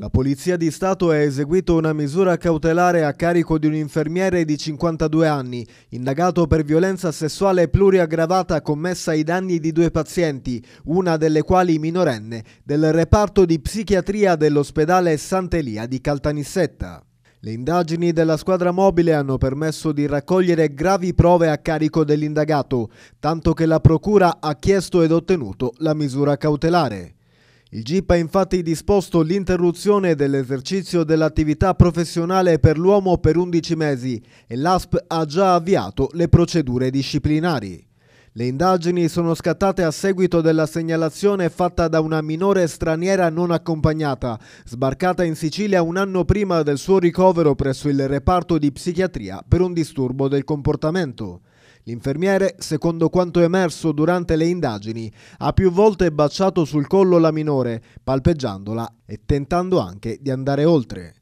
La Polizia di Stato ha eseguito una misura cautelare a carico di un infermiere di 52 anni, indagato per violenza sessuale pluriaggravata commessa ai danni di due pazienti, una delle quali minorenne, del reparto di psichiatria dell'ospedale Sant'Elia di Caltanissetta. Le indagini della squadra mobile hanno permesso di raccogliere gravi prove a carico dell'indagato, tanto che la Procura ha chiesto ed ottenuto la misura cautelare. Il GIP ha infatti disposto l'interruzione dell'esercizio dell'attività professionale per l'uomo per 11 mesi e l'ASP ha già avviato le procedure disciplinari. Le indagini sono scattate a seguito della segnalazione fatta da una minore straniera non accompagnata, sbarcata in Sicilia un anno prima del suo ricovero presso il reparto di psichiatria per un disturbo del comportamento. L'infermiere, secondo quanto emerso durante le indagini, ha più volte baciato sul collo la minore, palpeggiandola e tentando anche di andare oltre.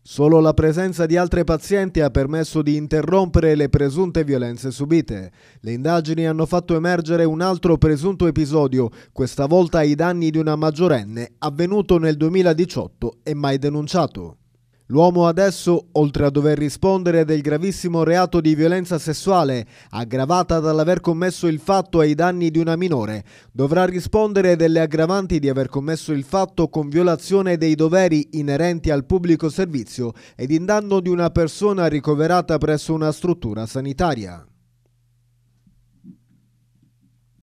Solo la presenza di altre pazienti ha permesso di interrompere le presunte violenze subite. Le indagini hanno fatto emergere un altro presunto episodio, questa volta ai danni di una maggiorenne, avvenuto nel 2018 e mai denunciato. L'uomo adesso, oltre a dover rispondere del gravissimo reato di violenza sessuale, aggravata dall'aver commesso il fatto ai danni di una minore, dovrà rispondere delle aggravanti di aver commesso il fatto con violazione dei doveri inerenti al pubblico servizio ed in danno di una persona ricoverata presso una struttura sanitaria.